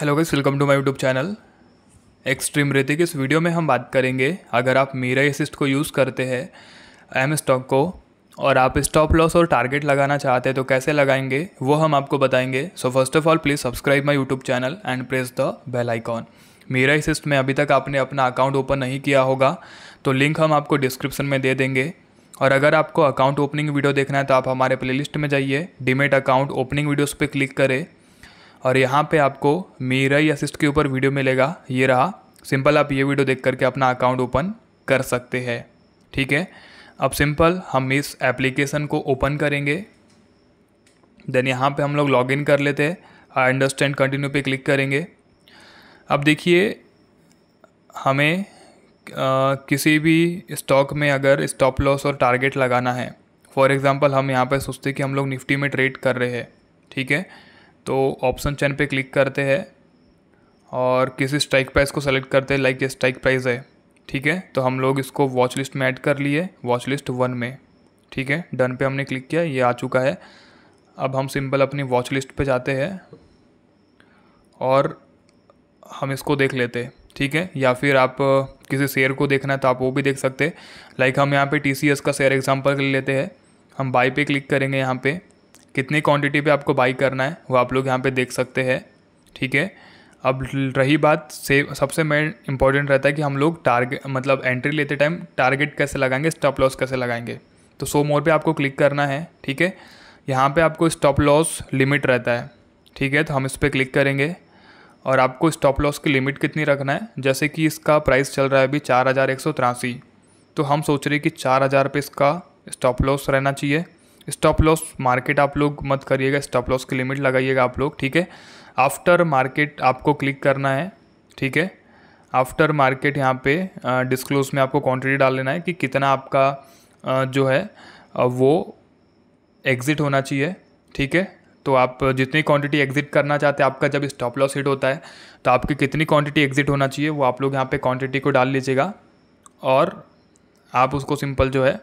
hello guys welcome to my YouTube channel extreme Ritik इस video में हम बात करेंगे अगर आप मेरा असिस्ट को यूज़ करते हैं एम स्टॉक को और आप स्टॉप लॉस और टारगेट लगाना चाहते हैं तो कैसे लगाएंगे वो हम आपको बताएंगे so first of all please subscribe my YouTube channel and press the bell icon मेरा असिस्ट में अभी तक आपने अपना अकाउंट ओपन नहीं किया होगा तो लिंक हम आपको डिस्क्रिप्शन में दे देंगे और अगर आपको अकाउंट ओपनिंग वीडियो देखना है तो आप हमारे प्लेलिस्ट में जाइए डिमेट अकाउंट ओपनिंग वीडियोज़ पर क्लिक करें और यहाँ पे आपको मेरा ही असिस्ट के ऊपर वीडियो मिलेगा ये रहा सिंपल आप ये वीडियो देख करके अपना अकाउंट ओपन कर सकते हैं ठीक है अब सिंपल हम इस एप्लीकेशन को ओपन करेंगे देन यहाँ पे हम लोग लॉगिन कर लेते हैं आई अंडरस्टैंड कंटिन्यू पे क्लिक करेंगे अब देखिए हमें आ, किसी भी स्टॉक में अगर स्टॉप लॉस और टारगेट लगाना है फॉर एग्ज़ाम्पल हम यहाँ पर सोचते कि हम लोग निफ्टी में ट्रेड कर रहे हैं ठीक है तो ऑप्शन चैन पे क्लिक करते हैं और किसी स्ट्राइक प्राइस को सेलेक्ट करते हैं लाइक ये स्ट्राइक प्राइस है ठीक है तो हम लोग इसको वॉच लिस्ट में ऐड कर लिए वॉच लिस्ट वन में ठीक है डन पे हमने क्लिक किया ये आ चुका है अब हम सिंपल अपनी वॉच लिस्ट पर जाते हैं और हम इसको देख लेते हैं ठीक है या फिर आप किसी शेयर को देखना है तो आप वो भी देख सकते हैं लाइक हम यहाँ पे टी का शेयर एग्जाम्पल के लिए लेते हैं हम बाई पे क्लिक करेंगे यहाँ पे कितनी क्वांटिटी पे आपको बाई करना है वो आप लोग यहाँ पे देख सकते हैं ठीक है अब रही बात से सबसे मेन इंपॉर्टेंट रहता है कि हम लोग टारगेट मतलब एंट्री लेते टाइम टारगेट कैसे लगाएंगे स्टॉप लॉस कैसे लगाएंगे तो सो मोर पे आपको क्लिक करना है ठीक है यहाँ पे आपको स्टॉप लॉस लिमिट रहता है ठीक है तो हम इस पर क्लिक करेंगे और आपको स्टॉप लॉस की लिमिट कितनी रखना है जैसे कि इसका प्राइस चल रहा है अभी चार हज़ार एक सौ तिरासी तो हम सोच रहे कि चार हज़ार इसका स्टॉप लॉस रहना चाहिए स्टॉप लॉस मार्केट आप लोग मत करिएगा स्टॉप लॉस की लिमिट लगाइएगा आप लोग ठीक है आफ्टर मार्केट आपको क्लिक करना है ठीक है आफ्टर मार्केट यहाँ पे डिस्क्लोज में आपको क्वांटिटी डाल लेना है कि कितना आपका जो है वो एग्ज़िट होना चाहिए ठीक है तो आप जितनी क्वांटिटी एग्जिट करना चाहते हैं आपका जब स्टॉप लॉस हिट होता है तो आपकी कितनी क्वांटिटी एग्जिट होना चाहिए वो आप लोग यहाँ पे क्वांटिटी को डाल लीजिएगा और आप उसको सिंपल जो है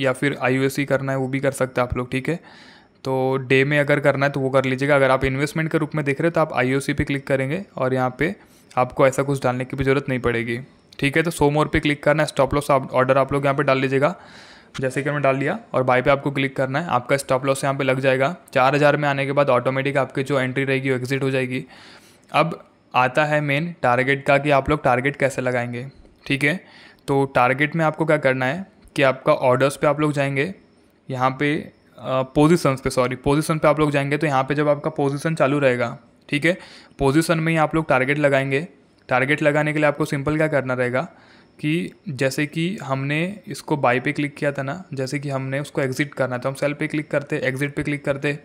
या फिर आई करना है वो भी कर सकते हैं आप लोग ठीक है तो डे में अगर करना है तो वो कर लीजिएगा अगर आप इन्वेस्टमेंट के रूप में देख रहे हो तो आप आई पे क्लिक करेंगे और यहाँ पे आपको ऐसा कुछ डालने की भी ज़रूरत नहीं पड़ेगी ठीक है तो सो मोर पे क्लिक करना है स्टॉप लॉस ऑर्डर आप लोग यहाँ पे डाल लीजिएगा जैसे कि मैं डाल लिया और बाई पे आपको क्लिक करना है आपका स्टॉप लॉस यहाँ पे लग जाएगा चार हज़ार में आने के बाद ऑटोमेटिक आपकी जो एंट्री रहेगी वो एग्जिट हो जाएगी अब आता है मेन टारगेट का कि आप लोग टारगेट कैसे लगाएंगे ठीक है तो टारगेट में आपको क्या करना है कि आपका ऑर्डर्स पे आप लोग जाएंगे यहाँ पे पोजीशंस पे सॉरी पोजीशन पे आप लोग जाएंगे तो यहाँ पे जब आपका पोजीशन चालू रहेगा ठीक है पोजीशन में ही आप लोग टारगेट लगाएंगे टारगेट लगाने के लिए आपको सिंपल क्या करना रहेगा कि जैसे कि हमने इसको बाई पे क्लिक किया था ना जैसे कि हमने उसको एग्ज़िट करना था तो हम सेल पे क्लिक करते एग्ज़िट पे क्लिक करते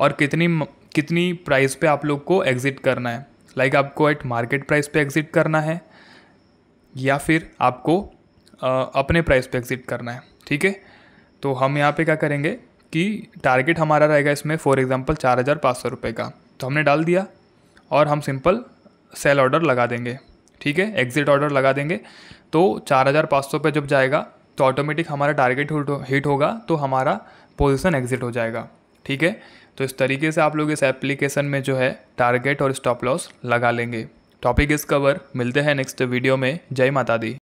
और कितनी कितनी प्राइस पे आप लोग को एग्ज़िट करना है लाइक like आपको एट मार्केट प्राइस पे एग्ज़िट करना है या फिर आपको अपने प्राइस पे एग्ज़िट करना है ठीक है तो हम यहाँ पे क्या करेंगे कि टारगेट हमारा रहेगा इसमें फॉर एग्ज़ाम्पल चार हज़ार पाँच सौ रुपये का तो हमने डाल दिया और हम सिंपल सेल ऑर्डर लगा देंगे ठीक है एग्ज़िट ऑर्डर लगा देंगे तो चार हज़ार पाँच सौ पे जब जाएगा तो ऑटोमेटिक हमारा टारगेट हिट होगा तो हमारा पोजिशन एग्ज़िट हो जाएगा ठीक है तो इस तरीके से आप लोग इस एप्लीकेशन में जो है टारगेट और स्टॉप लॉस लगा लेंगे टॉपिक इस कवर मिलते हैं नेक्स्ट वीडियो में जय माता दी